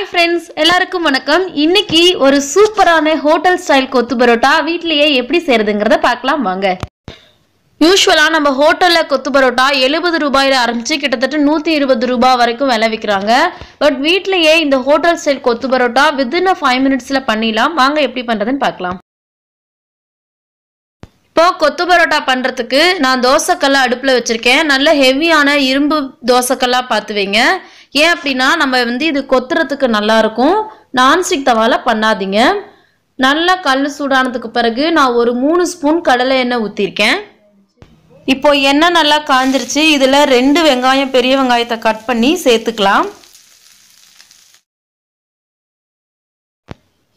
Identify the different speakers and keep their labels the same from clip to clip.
Speaker 1: hi friends எல்லாருக்கும் வணக்கம் இன்னைக்கு ஒரு சூப்பரான ஹோட்டல் ஸ்டைல் கொத்து பரோட்டா வீட்லேயே எப்படி செய்யறதுங்கிறத பார்க்கலாம் வாங்க யூஸ்வலாக நம்ம ஹோட்டலில் கொத்து பரோட்டா எழுபது ரூபாயில் ஆரம்பித்து கிட்டத்தட்ட நூற்றி இருபது ரூபாய் வரைக்கும் விலை விற்கிறாங்க பட் வீட்லேயே இந்த hotel style kothu parotta within a five மினிட்ஸில் பண்ணிடலாம் வாங்க எப்படி பண்ணுறதுன்னு பார்க்கலாம் இப்போது கொத்து பரோட்டா பண்ணுறதுக்கு நான் தோசைக்கல்லாம் அடுப்பில் வச்சுருக்கேன் நல்ல ஹெவியான இரும்பு தோசைக்கல்லாம் பார்த்து வைங்க ஏன் அப்படின்னா நம்ம வந்து இது கொத்துறதுக்கு நல்லா இருக்கும் நான்ஸ்டிக் தவால பண்ணாதீங்க நல்லா கல் சூடானதுக்கு பிறகு நான் ஒரு மூணு ஸ்பூன் கடலை எண்ணெய் ஊற்றிருக்கேன் இப்போ எண்ணெய் நல்லா காஞ்சிருச்சு இதில் ரெண்டு வெங்காயம் பெரிய வெங்காயத்தை கட் பண்ணி சேர்த்துக்கலாம்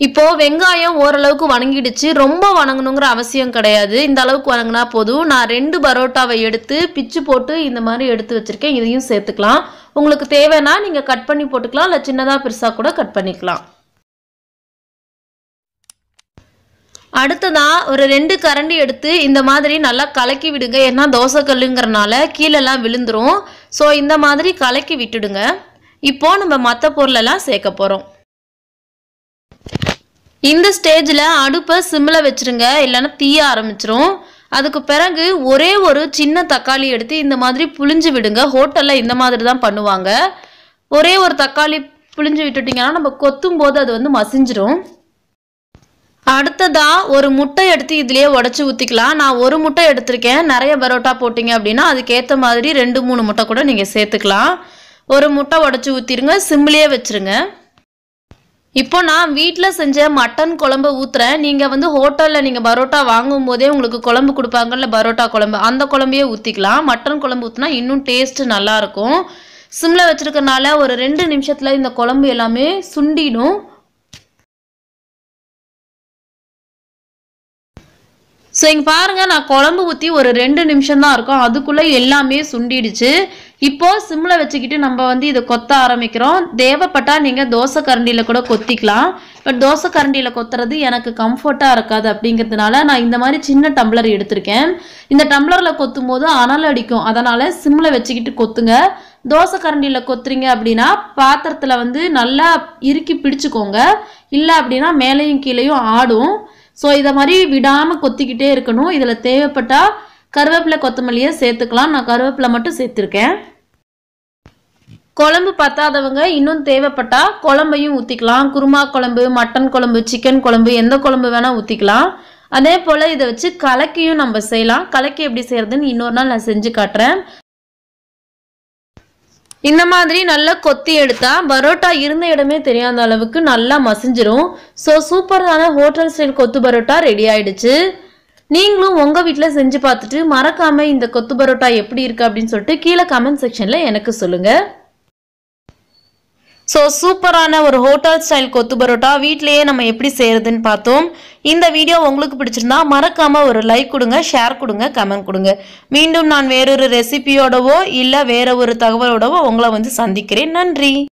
Speaker 1: இப்போ வெங்காயம் ஓரளவுக்கு வணங்கிடுச்சு ரொம்ப வணங்கணுங்கிற அவசியம் கிடையாது இந்த அளவுக்கு வணங்கினா போதும் நான் ரெண்டு பரோட்டாவை எடுத்து பிச்சு போட்டு இந்த மாதிரி எடுத்து வச்சுருக்கேன் இதையும் சேர்த்துக்கலாம் உங்களுக்கு தேவைன்னா நீங்கள் கட் பண்ணி போட்டுக்கலாம் இல்லை சின்னதாக பெருசாக கூட கட் பண்ணிக்கலாம் அடுத்ததாக ஒரு ரெண்டு கரண்டி எடுத்து இந்த மாதிரி நல்லா கலக்கி விடுங்க ஏன்னா தோசைக்கல்லுங்கிறனால கீழெல்லாம் விழுந்துரும் ஸோ இந்த மாதிரி கலக்கி விட்டுடுங்க இப்போது நம்ம மற்ற பொருளெல்லாம் சேர்க்க போகிறோம் இந்த ஸ்டேஜில் அடுப்பை சிம்மில் வச்சுருங்க இல்லைன்னா தீய ஆரம்பிச்சிரும் அதுக்கு பிறகு ஒரே ஒரு சின்ன தக்காளி எடுத்து இந்த மாதிரி புளிஞ்சு விடுங்க ஹோட்டலில் இந்த மாதிரி தான் பண்ணுவாங்க ஒரே ஒரு தக்காளி புளிஞ்சு விட்டுட்டிங்கன்னா நம்ம கொத்தும் போது அது வந்து மசிஞ்சிரும் அடுத்ததாக ஒரு முட்டை எடுத்து இதுலேயே உடச்சி ஊற்றிக்கலாம் நான் ஒரு முட்டை எடுத்திருக்கேன் நிறைய பரோட்டா போட்டிங்க அப்படின்னா அதுக்கேற்ற மாதிரி ரெண்டு மூணு முட்டை கூட நீங்கள் சேர்த்துக்கலாம் ஒரு முட்டை உடச்சி ஊற்றிடுங்க சிம்லேயே வச்சுருங்க இப்போ நான் வீட்டில் செஞ்ச மட்டன் குழம்பு ஊற்றுறேன் நீங்கள் வந்து ஹோட்டலில் நீங்கள் பரோட்டா வாங்கும் போதே உங்களுக்கு குழம்பு கொடுப்பாங்கல்ல பரோட்டா குழம்பு அந்த குழம்பையே ஊற்றிக்கலாம் மட்டன் குழம்பு ஊற்றினா இன்னும் டேஸ்ட்டு நல்லாயிருக்கும் சிம்மில் வச்சுருக்கனால ஒரு ரெண்டு நிமிஷத்தில் இந்த குழம்பு எல்லாமே சுண்டிடும் ஸோ இங்கே பாருங்கள் நான் குழம்பு ஊற்றி ஒரு ரெண்டு நிமிஷம் தான் இருக்கும் அதுக்குள்ளே எல்லாமே சுண்டிடுச்சு இப்போ சிம்மில் வச்சுக்கிட்டு நம்ம வந்து இதை கொத்த ஆரம்பிக்கிறோம் தேவைப்பட்டால் நீங்கள் தோசை கரண்டியில் கூட கொத்திக்கலாம் பட் தோசை கரண்டியில் கொத்துறது எனக்கு கம்ஃபர்ட்டா இருக்காது அப்படிங்கிறதுனால நான் இந்த மாதிரி சின்ன டம்ளர் எடுத்திருக்கேன் இந்த டம்ளரில் கொத்தும் போது அனல் அடிக்கும் அதனால் சிம்மில் வச்சுக்கிட்டு கொத்துங்க தோசை கரண்டியில் கொத்துறீங்க அப்படின்னா பாத்திரத்தில் வந்து நல்லா இறுக்கி பிடிச்சிக்கோங்க இல்லை அப்படின்னா மேலேயும் கீழேயும் ஆடும் ஸோ இதை மாதிரி விடாமல் கொத்திக்கிட்டே இருக்கணும் இதில் தேவைப்பட்டால் கருவேப்பிலை கொத்தமல்லியை சேர்த்துக்கலாம் நான் கருவேப்பிலை மட்டும் சேர்த்துருக்கேன் குழம்பு பத்தாதவங்க இன்னும் தேவைப்பட்டா குழம்பையும் ஊற்றிக்கலாம் குருமா குழம்பு மட்டன் குழம்பு சிக்கன் குழம்பு எந்த குழம்பு வேணால் ஊற்றிக்கலாம் அதே போல் இதை வச்சு கலக்கியும் நம்ம செய்யலாம் கலக்கி எப்படி செய்கிறதுன்னு இன்னொரு நாள் நான் செஞ்சு காட்டுறேன் இந்த மாதிரி நல்லா கொத்தி எடுத்தால் பரோட்டா இருந்த இடமே தெரியாத அளவுக்கு நல்லா மசிஞ்சிரும் ஸோ சூப்பரான hotel style kothu parotta ready ஆயிடுச்சு நீங்களும் உங்கள் வீட்டில் செஞ்சு பார்த்துட்டு மறக்காமல் இந்த கொத்து பரோட்டா எப்படி இருக்குது அப்படின்னு சொல்லிட்டு கீழே கமெண்ட் செக்ஷனில் எனக்கு சொல்லுங்கள் ஸோ சூப்பரான ஒரு ஹோட்டல் ஸ்டைல் கொத்து பரோட்டா வீட்லேயே நம்ம எப்படி செய்கிறதுன்னு பார்த்தோம் இந்த வீடியோ உங்களுக்கு பிடிச்சிருந்தா மறக்காமல் ஒரு லைக் கொடுங்க ஷேர் கொடுங்க கமெண்ட் கொடுங்க மீண்டும் நான் வேறொரு ரெசிபியோடவோ இல்லை வேற ஒரு தகவலோடவோ உங்களை வந்து சந்திக்கிறேன் நன்றி